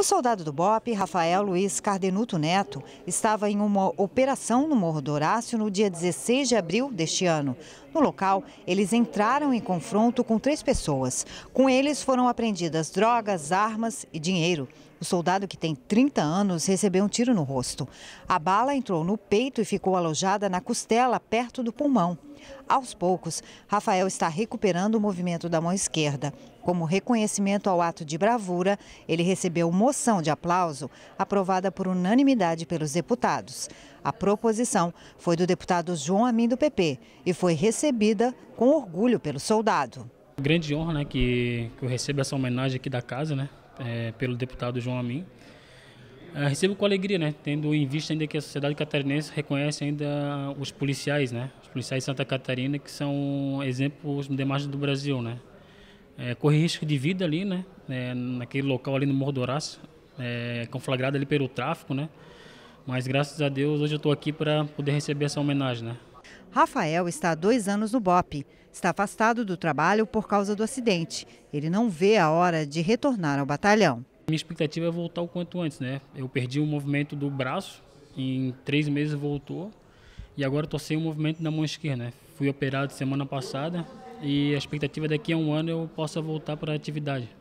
O soldado do BOP, Rafael Luiz Cardenuto Neto, estava em uma operação no Morro do Horácio no dia 16 de abril deste ano. No local, eles entraram em confronto com três pessoas. Com eles foram apreendidas drogas, armas e dinheiro. O soldado, que tem 30 anos, recebeu um tiro no rosto. A bala entrou no peito e ficou alojada na costela, perto do pulmão. Aos poucos, Rafael está recuperando o movimento da mão esquerda. Como reconhecimento ao ato de bravura, ele recebeu moção de aplauso aprovada por unanimidade pelos deputados. A proposição foi do deputado João Amin do PP e foi recebida com orgulho pelo soldado. Grande honra né, que, que eu recebo essa homenagem aqui da casa, né, é, pelo deputado João Amin. É, recebo com alegria, né? Tendo em vista ainda que a sociedade catarinense reconhece ainda os policiais, né? Os policiais de Santa Catarina que são exemplos demais do Brasil, né? É, corre risco de vida ali, né? É, naquele local ali no Morro do Horácio, é, conflagrado ali pelo tráfico, né? Mas graças a Deus hoje eu estou aqui para poder receber essa homenagem, né? Rafael está há dois anos no BOP. Está afastado do trabalho por causa do acidente. Ele não vê a hora de retornar ao batalhão. Minha expectativa é voltar o quanto antes, né? Eu perdi o movimento do braço, em três meses voltou, e agora estou sem o movimento da mão esquerda, né? Fui operado semana passada, e a expectativa é daqui a um ano eu possa voltar para a atividade.